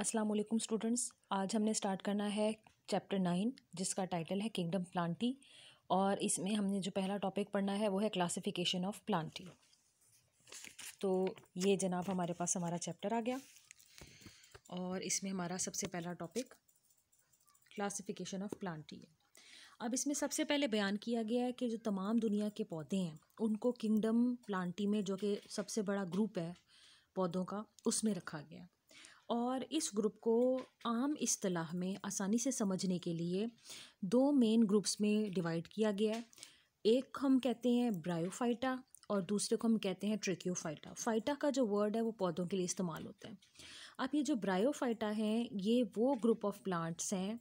अस्सलाम वालेकुम स्टूडेंट्स आज हमने स्टार्ट करना है चैप्टर नाइन जिसका टाइटल है किंगडम प्लांटी और इसमें हमने जो पहला टॉपिक पढ़ना है वो है क्लासिफिकेशन ऑफ प्लांटी तो ये जनाब हमारे पास हमारा चैप्टर आ गया और इसमें हमारा सबसे पहला टॉपिक क्लासिफिकेशन ऑफ प्लांटी है अब इसमें सबसे पहले बयान किया गया है कि जो तमाम दुनिया के पौधे हैं उनको किंगडम प्लांटी में जो कि सबसे बड़ा ग्रुप है पौधों का उसमें रखा गया और इस ग्रुप को आम इस्तलाह में आसानी से समझने के लिए दो मेन ग्रुप्स में डिवाइड किया गया है एक हम कहते हैं ब्रायोफाइटा और दूसरे को हम कहते हैं ट्रिक्योफाइटा फाइटा का जो वर्ड है वो पौधों के लिए इस्तेमाल होता है अब ये जो ब्रायोफाइटा हैं ये वो ग्रुप ऑफ प्लांट्स हैं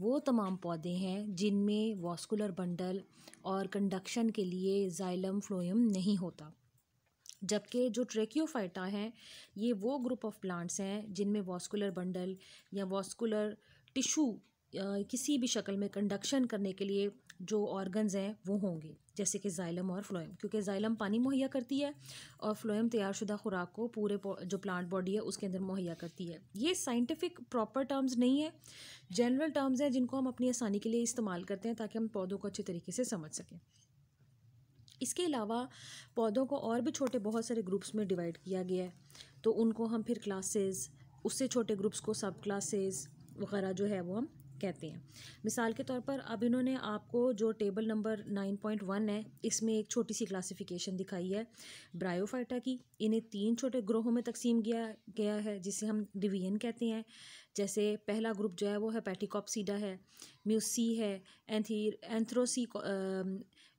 वो तमाम पौधे हैं जिनमें वास्कुलर बंडल और कंडक्शन के लिए जाइलम फ्लोयम नहीं होता जबकि जो ट्रेकियोफाइटा हैं ये वो ग्रुप ऑफ प्लांट्स हैं जिनमें वास्कुलर बंडल या वास्कुलर टिशू किसी भी शक्ल में कंडक्शन करने के लिए जो ऑर्गन्स हैं वो होंगे जैसे कि जाइलम और फ्लोएम क्योंकि जाइलम पानी मुहैया करती है और फ्लोएम तैयारशुदा खुराक को पूरे जो प्लांट बॉडी है उसके अंदर मुहैया करती है ये साइंटिफिक प्रॉपर टर्म्स नहीं है जनरल टर्म्स हैं जिनको हम अपनी आसानी के लिए इस्तेमाल करते हैं ताकि हम पौधों को अच्छे तरीके से समझ सकें इसके अलावा पौधों को और भी छोटे बहुत सारे ग्रुप्स में डिवाइड किया गया है तो उनको हम फिर क्लासेस उससे छोटे ग्रुप्स को सब क्लासेस वगैरह जो है वो हम कहते हैं मिसाल के तौर पर अब इन्होंने आपको जो table number nine point one है इसमें एक छोटी सी क्लासिफिकेशन दिखाई है ब्रायोफाइटा की इन्हें तीन छोटे ग्रोहों में तकसीम किया गया है जिसे हम डिवीजन कहते हैं जैसे पहला ग्रुप जो है वो है पैटिकॉपसीडा है म्यूसी है एंथी एंथ्रोसी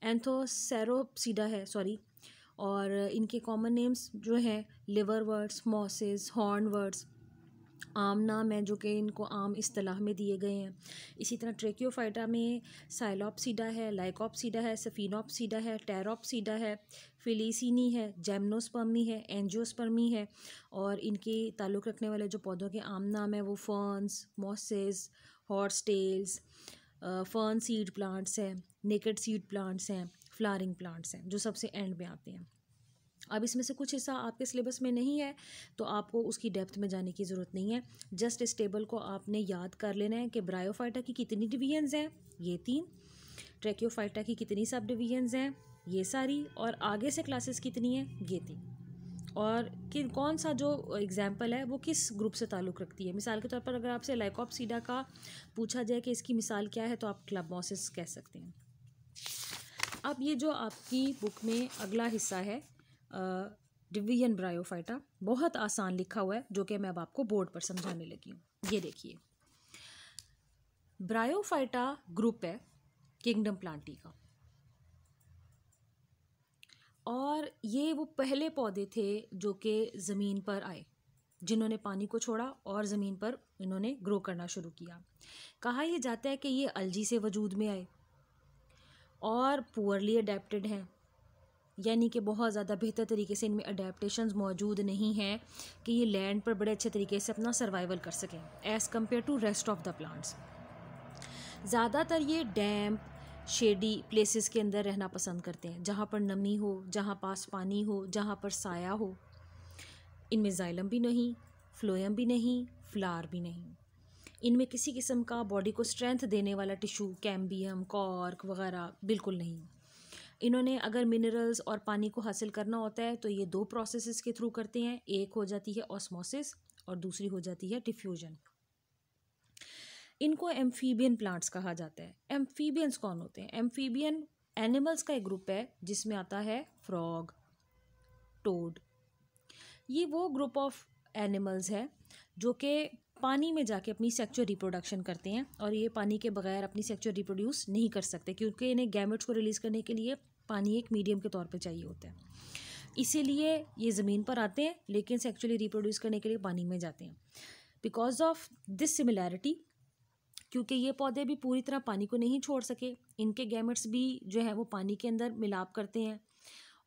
एंथोसेरोपसीडा है सॉरी और इनके कॉमन नेम्स जो हैं liverworts mosses hornworts आम नाम है जो कि इनको आम असलाह में दिए गए हैं इसी तरह ट्रेक्योफाइटा में साइलॉपसीडा है लाइकॉपसीडा है सफिनोपसीडा है टेरोपसीडा है फिलीसिनी है जैमनोस्पर्मी है एनजियोस्पर्मी है और इनके ताल्लुक़ रखने वाले जो पौधों के आम नाम है वो ferns mosses horsetails fern seed plants हैं नेकेड सीड प्लांट्स हैं फ्लारिंग प्लांट्स हैं जो सबसे एंड में आते हैं अब इसमें से कुछ हिस्सा आपके सिलेबस में नहीं है तो आपको उसकी डेप्थ में जाने की ज़रूरत नहीं है जस्ट इस टेबल को आपने याद कर लेना है कि ब्रायोफाइटा की कितनी डिवीजन्स हैं ये तीन ट्रेक्योफाइटा की कितनी सब डिवीजन्स हैं ये सारी और आगे से क्लासेस कितनी हैं ये तीन और कि कौन सा जो एग्ज़ाम्पल है वो किस ग्रुप से ताल्लुक़ रखती है मिसाल के तौर पर अगर आपसे लाइकॉपसीडा का पूछा जाए कि इसकी मिसाल क्या है तो आप क्लब मॉसिस कह सकते हैं अब ये जो आपकी बुक में अगला हिस्सा है डिवीजन ब्रायोफाइटा बहुत आसान लिखा हुआ है जो कि मैं अब आपको बोर्ड पर समझाने लगी हूँ ये देखिए ब्रायोफाइटा ग्रुप है किंगडम प्लांटी का और ये वो पहले पौधे थे जो कि ज़मीन पर आए जिन्होंने पानी को छोड़ा और ज़मीन पर इन्होंने ग्रो करना शुरू किया कहा यह जाता है कि ये अलजी से वजूद में आए और पुअरली अडेप्टड हैं यानी कि बहुत ज़्यादा बेहतर तरीके से इनमें अडेप्टेशन मौजूद नहीं हैं कि ये लैंड पर बड़े अच्छे तरीके से अपना सर्वाइवल कर सकें as compare to rest of the plants ज़्यादातर ये डैम्प शेडी प्लेसेस के अंदर रहना पसंद करते हैं जहाँ पर नमी हो जहाँ पास पानी हो जहाँ पर साया हो इनमें जाइलम भी नहीं फ्लोयम भी नहीं फ्लार भी नहीं इनमें किसी किस्म का बॉडी को स्ट्रेंथ देने वाला टिशू कैम्बियम कॉर्क वगैरह बिल्कुल नहीं इन्होंने अगर मिनरल्स और पानी को हासिल करना होता है तो ये दो प्रोसेसेस के थ्रू करते हैं एक हो जाती है ऑस्मोसिस और दूसरी हो जाती है डिफ्यूजन इनको एम्फीबियन प्लांट्स कहा जाता है एम्फीबियंस कौन होते हैं एम्फीबियन एनिमल्स का एक ग्रुप है जिसमें आता है फ्रॉग टोड ये वो ग्रुप ऑफ एनिमल्स है जो कि पानी में जाके अपनी सेक्चुअल रिप्रोडक्शन करते हैं और ये पानी के बगैर अपनी सेक्चुअल रिप्रोड्यूस नहीं कर सकते क्योंकि इन्हें गैमेट्स को रिलीज़ करने के लिए पानी एक मीडियम के तौर पर चाहिए होता है इसीलिए ये ज़मीन पर आते हैं लेकिन सेक्चुअली रिप्रोड्यूस करने के लिए पानी में जाते हैं बिकॉज ऑफ दिस सिमिलैरिटी क्योंकि ये पौधे भी पूरी तरह पानी को नहीं छोड़ सके इनके गैमेट्स भी जो है वो पानी के अंदर मिलाप करते हैं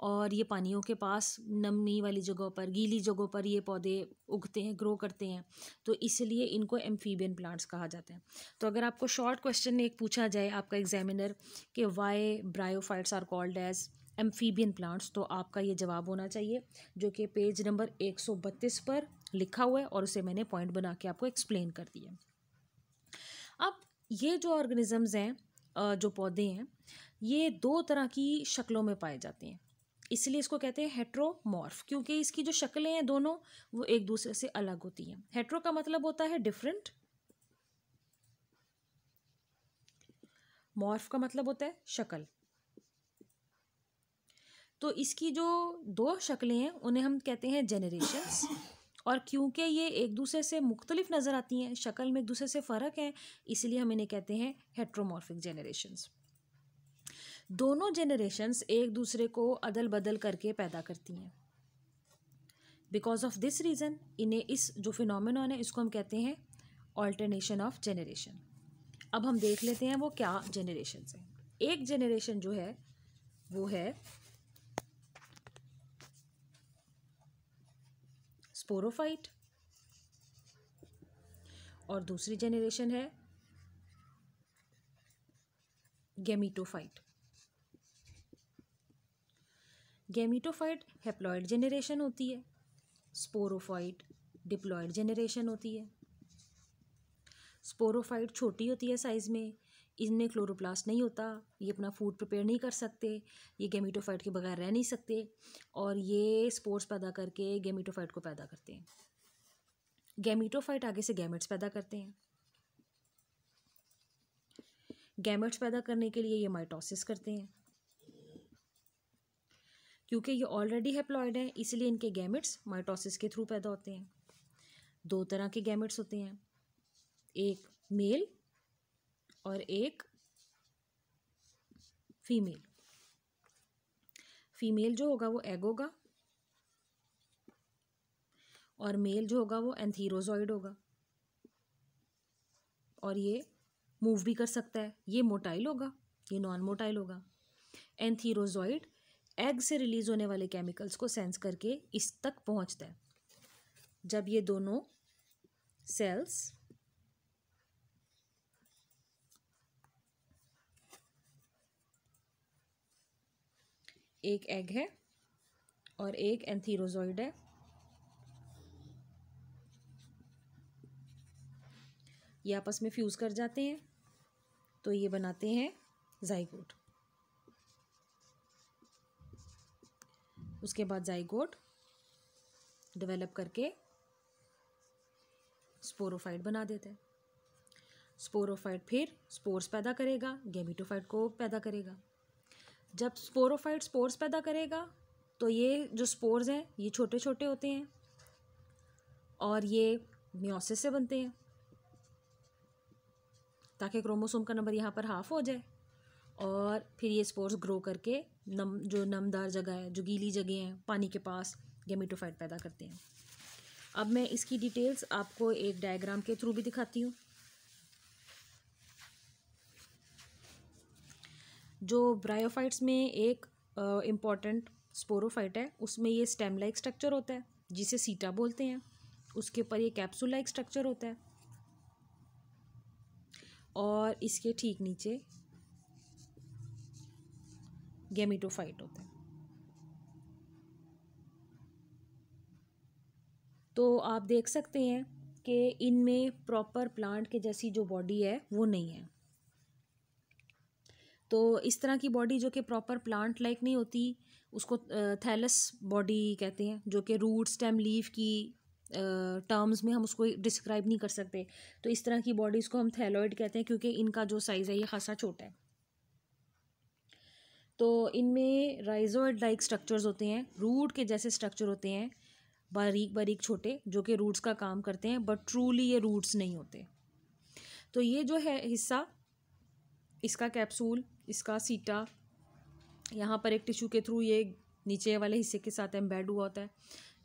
और ये पानियों के पास नमी वाली जगहों पर गीली जगहों पर ये पौधे उगते हैं ग्रो करते हैं तो इसलिए इनको एम्फीबियन प्लांट्स कहा जाता है तो अगर आपको शॉर्ट क्वेश्चन एक पूछा जाए आपका एग्जामिनर कि why bryophytes are called as amphibian plants तो आपका ये जवाब होना चाहिए जो कि पेज नंबर एक सौ बत्तीस पर लिखा हुआ है और उसे मैंने पॉइंट बना के आपको एक्सप्लेन कर दिया ये जो ऑर्गेनिज़म्स हैं जो पौधे हैं ये दो तरह की शक्लों में पाए जाते हैं इसलिए इसको कहते हैं हेट्रोमॉर्फ क्योंकि इसकी जो शक्लें हैं दोनों वो एक दूसरे से अलग होती हैं हेट्रो का मतलब होता है डिफरेंट मॉर्फ का मतलब होता है शक्ल तो इसकी जो दो शक्लें हैं उन्हें हम कहते हैं जेनरेशन्स और क्योंकि ये एक दूसरे से मुख्तलिफ नज़र आती हैं शक्ल में एक दूसरे से फ़र्क है इसलिए हम इन्हें कहते हैं हेट्रोमॉर्फिक जेनरेशन्स दोनों जेनरेशन्स एक दूसरे को अदल बदल करके पैदा करती हैं बिकॉज ऑफ दिस रीज़न इन्हें इस जो फिनमिन है इसको हम कहते हैं ऑल्टरनेशन ऑफ जेनरेशन अब हम देख लेते हैं वो क्या जेनरेशन हैं एक जेनरेशन जो है वो है स्पोरोफाइट और दूसरी जेनरेशन है गेमीटोफाइट गेमीटोफाइट हेप्लॉयड जेनरेशन होती है स्पोरोफाइट डिप्लॉयड जेनरेशन होती है स्पोरोफाइट छोटी होती है साइज़ में इनमें क्लोरोप्लास्ट नहीं होता ये अपना फूड प्रिपेयर नहीं कर सकते ये गेमीटोफाइट के बगैर रह नहीं सकते और ये स्पोर्ट्स पैदा करके गेमीटोफाइट को पैदा करते हैं गेमिटोफाइट आगे से गैमेट्स पैदा करते हैं गैमेट्स पैदा करने के लिए ये माइटोसिस करते हैं क्योंकि ये ऑलरेडी हेप्लॉयड है इसलिए इनके गैमेट्स माइटोसिस के थ्रू पैदा होते हैं दो तरह के गैमेट्स होते हैं एक मेल और एक फीमेल फीमेल जो होगा वो एग होगा और मेल जो होगा वो एंथीरोजॉइड होगा और ये मूव भी कर सकता है ये मोटाइल होगा ये नॉन मोटाइल होगा एंथीरोजॉइड एग से रिलीज होने वाले केमिकल्स को सेंस करके इस तक पहुंचता है जब ये दोनों सेल्स एक एग है और एक एंथीरोजॉइड है ये आपस में फ्यूज़ कर जाते हैं तो ये बनाते हैं जाइगोट उसके बाद जाइगोट डेवलप करके स्पोरोफाइट बना देते हैं स्पोरोफाइट फिर स्पोर्स पैदा करेगा गेमिटोफाइट को पैदा करेगा जब स्पोरोफाइट स्पोर्स पैदा करेगा तो ये जो स्पोर्स हैं ये छोटे छोटे होते हैं और ये म्योसिस से बनते हैं ताकि क्रोमोसोम का नंबर यहाँ पर हाफ हो जाए और फिर ये स्पोर्स ग्रो करके नम जो नमदार जगह है जो गीली जगह हैं पानी के पास गेमिटोफाइट पैदा करते हैं अब मैं इसकी डिटेल्स आपको एक डायग्राम के थ्रू भी दिखाती हूँ जो ब्रायोफाइट्स में एक इम्पॉर्टेंट स्पोरोफाइट है उसमें ये स्टेम लाइक स्ट्रक्चर होता है जिसे सीटा बोलते हैं उसके ऊपर ये कैप्सूल लाइक स्ट्रक्चर होता है और इसके ठीक नीचे गेमिटोफाइट होता है तो आप देख सकते हैं कि इनमें प्रॉपर प्लांट के जैसी जो बॉडी है वो नहीं है तो इस तरह की बॉडी जो कि प्रॉपर प्लांट लाइक नहीं होती उसको थैलस बॉडी कहते हैं जो कि रूट स्टेम लीफ की टर्म्स में हम उसको डिस्क्राइब नहीं कर सकते तो इस तरह की बॉडीज़ को हम थैलॉयड कहते हैं क्योंकि इनका जो साइज़ है ये खासा छोटा है तो इनमें राइजोइड लाइक स्ट्रक्चर्स होते हैं रूट के जैसे स्ट्रक्चर होते हैं बारीक बारीक छोटे जो कि रूट्स का काम करते हैं बट ट्रूली ये रूट्स नहीं होते तो ये जो है हिस्सा इसका कैप्सूल इसका सीटा यहाँ पर एक टिश्यू के थ्रू ये नीचे वाले हिस्से के साथ एम्बेड हुआ होता है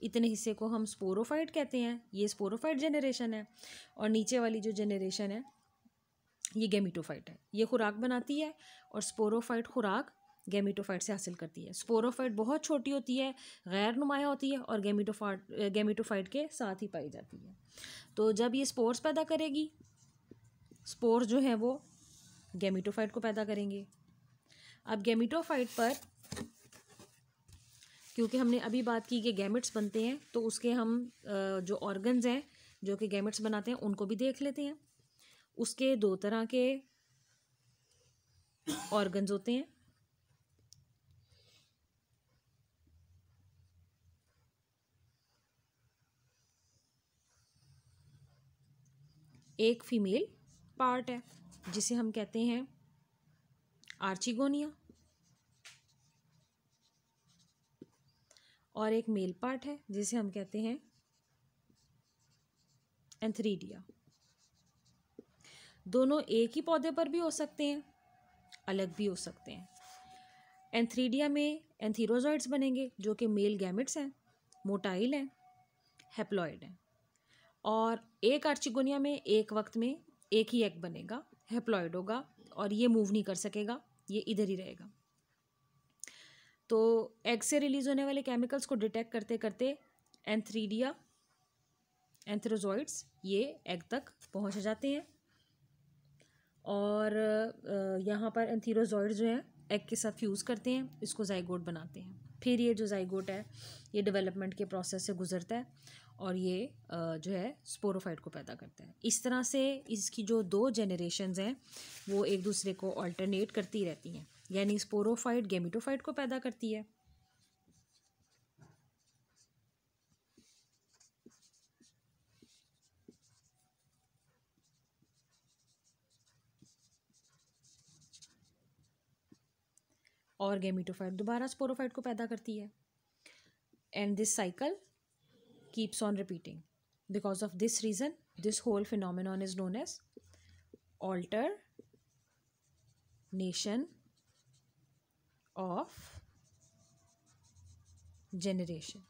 इतने हिस्से को हम स्पोरोफाइट कहते हैं ये स्पोरोफाइट जनरेशन है और नीचे वाली जो जनरेशन है ये गेमिटोफाइट है ये खुराक बनाती है और स्पोरोफाइट खुराक गेमिटोफाइट से हासिल करती है स्पोरोफाइट बहुत छोटी होती है गैर नुमाया होती है और गेमिटोफाइट गेमिटोफाइट के साथ ही पाई जाती है तो जब ये स्पोर्स पैदा करेगी स्पोर्स जो हैं वो गेमिटोफाइट को पैदा करेंगे अब गेमिटोफाइट पर क्योंकि हमने अभी बात की कि गैमेट्स बनते हैं तो उसके हम जो ऑर्गन्स हैं जो कि गैमेट्स बनाते हैं उनको भी देख लेते हैं उसके दो तरह के ऑर्गन्स होते हैं एक फीमेल पार्ट है जिसे हम कहते हैं आर्चिगोनिया और एक मेल पार्ट है जिसे हम कहते हैं एंथरीडिया दोनों एक ही पौधे पर भी हो सकते हैं अलग भी हो सकते हैं एंथ्रीडिया में एंथीरोजॉइड्स बनेंगे जो कि मेल गैमिट्स हैं मोटाइल हैं हेप्लॉइड हैं और एक आर्चिगोनिया में एक वक्त में एक ही एग बनेगा हेप्लॉयड होगा और ये मूव नहीं कर सकेगा ये इधर ही रहेगा तो एग से रिलीज होने वाले केमिकल्स को डिटेक्ट करते करते एंथ्रीडिया एंथ्रोजॉइड्स ये एग तक पहुंच जाते हैं और यहाँ पर एंथीरोजॉइड जो हैं एग के साथ फ्यूज़ करते हैं इसको जाइगोट बनाते हैं फिर ये जो जाइगोट है ये डेवलपमेंट के प्रोसेस से गुजरता है और ये जो है स्पोरोफाइट को पैदा करता है इस तरह से इसकी जो दो जनरेशन हैं वो एक दूसरे को अल्टरनेट करती रहती हैं यानी स्पोरोफाइट गेमिटोफाइट को पैदा करती है और गेमिटोफाइट दोबारा स्पोरोफाइट को पैदा करती है and this cycle keeps on repeating. Because of this reason, this whole phenomenon is known as nation of generation.